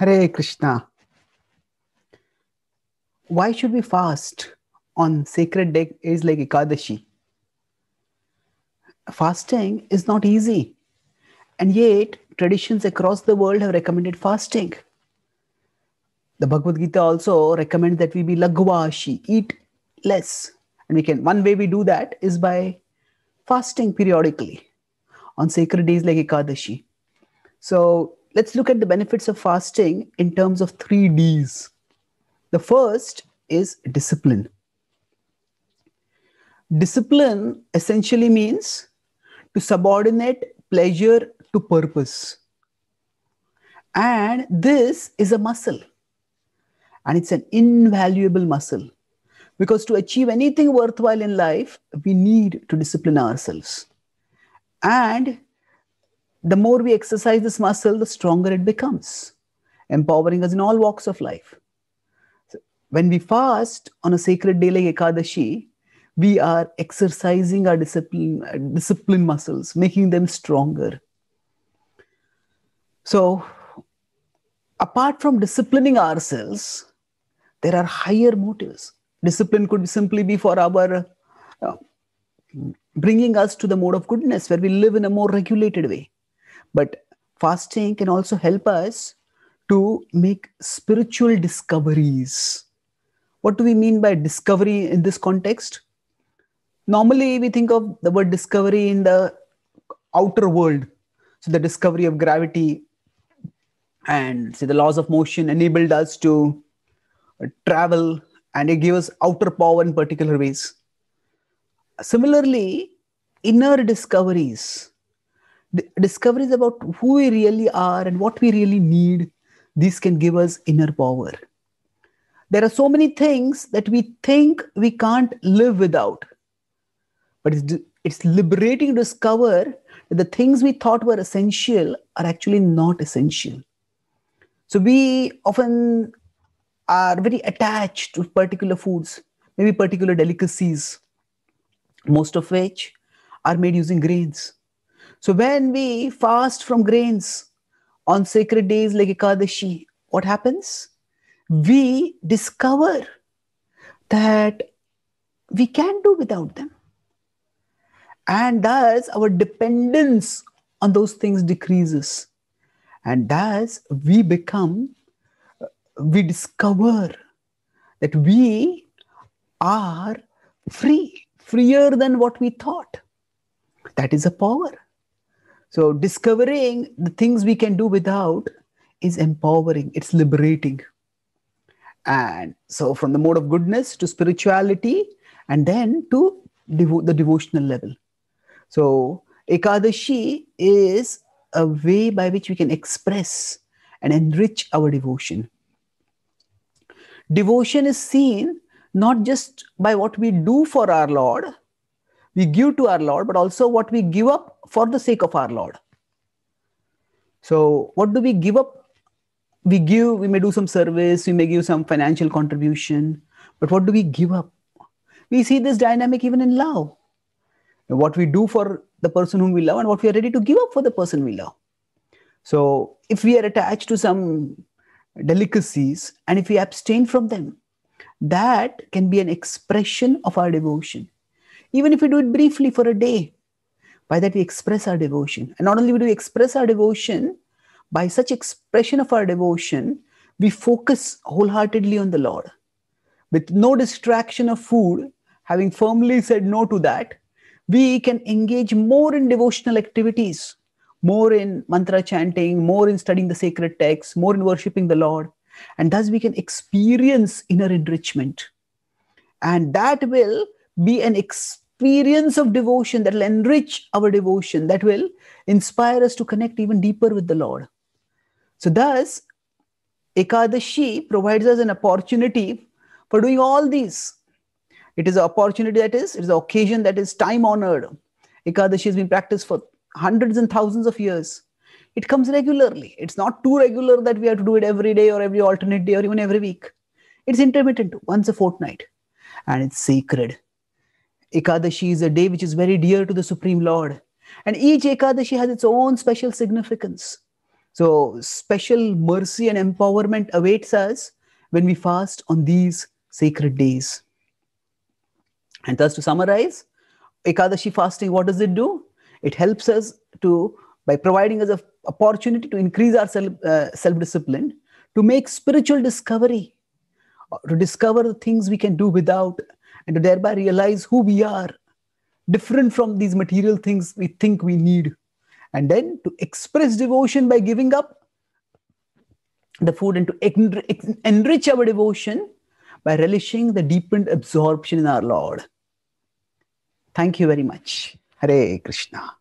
Hare Krishna. Why should we fast on sacred days like Ekadashi? Fasting is not easy, and yet traditions across the world have recommended fasting. The Bhagavad Gita also recommends that we be lagvashi, eat less, and we can. One way we do that is by fasting periodically on sacred days like Ekadashi. So let's look at the benefits of fasting in terms of three D's. The first is discipline. Discipline essentially means to subordinate pleasure to purpose. And this is a muscle. And it's an invaluable muscle. Because to achieve anything worthwhile in life, we need to discipline ourselves. And the more we exercise this muscle, the stronger it becomes, empowering us in all walks of life. So when we fast on a sacred day like Ekadashi, we are exercising our discipline, uh, discipline muscles, making them stronger. So, apart from disciplining ourselves, there are higher motives. Discipline could simply be for our uh, bringing us to the mode of goodness where we live in a more regulated way. But fasting can also help us to make spiritual discoveries. What do we mean by discovery in this context? Normally, we think of the word discovery in the outer world. So, the discovery of gravity and see the laws of motion enabled us to uh, travel and it gave us outer power in particular ways. Similarly, inner discoveries discoveries about who we really are and what we really need, these can give us inner power. There are so many things that we think we can't live without. But it's, it's liberating to discover that the things we thought were essential are actually not essential. So we often are very attached to particular foods, maybe particular delicacies, most of which are made using grains. So when we fast from grains on sacred days like Ekadashi, what happens? We discover that we can do without them. And thus our dependence on those things decreases. And thus we become, we discover that we are free, freer than what we thought. That is a power. So discovering the things we can do without is empowering, it's liberating. And so from the mode of goodness to spirituality and then to devo- the devotional level. So Ekadashi is a way by which we can express and enrich our devotion. Devotion is seen not just by what we do for our Lord, we give to our Lord, but also what we give up for the sake of our Lord. So, what do we give up? We give, we may do some service, we may give some financial contribution, but what do we give up? We see this dynamic even in love. What we do for the person whom we love and what we are ready to give up for the person we love. So, if we are attached to some delicacies and if we abstain from them, that can be an expression of our devotion even if we do it briefly for a day. By that, we express our devotion. And not only do we express our devotion, by such expression of our devotion, we focus wholeheartedly on the Lord. With no distraction of food, having firmly said no to that, we can engage more in devotional activities, more in mantra chanting, more in studying the sacred texts, more in worshiping the Lord. And thus we can experience inner enrichment. And that will be an experience of devotion that will enrich our devotion, that will inspire us to connect even deeper with the Lord. So, thus, Ekadashi provides us an opportunity for doing all these. It is an opportunity that is, it is an occasion that is time honored. Ekadashi has been practiced for hundreds and thousands of years. It comes regularly. It's not too regular that we have to do it every day or every alternate day or even every week. It's intermittent, once a fortnight, and it's sacred. Ekadashi is a day which is very dear to the Supreme Lord. And each Ekadashi has its own special significance. So, special mercy and empowerment awaits us when we fast on these sacred days. And thus, to summarize, Ekadashi fasting, what does it do? It helps us to, by providing us an opportunity to increase our self, uh, self-discipline, to make spiritual discovery, to discover the things we can do without and to thereby realize who we are, different from these material things we think we need. And then to express devotion by giving up the food and to enrich our devotion by relishing the deepened absorption in our Lord. Thank you very much. Hare Krishna.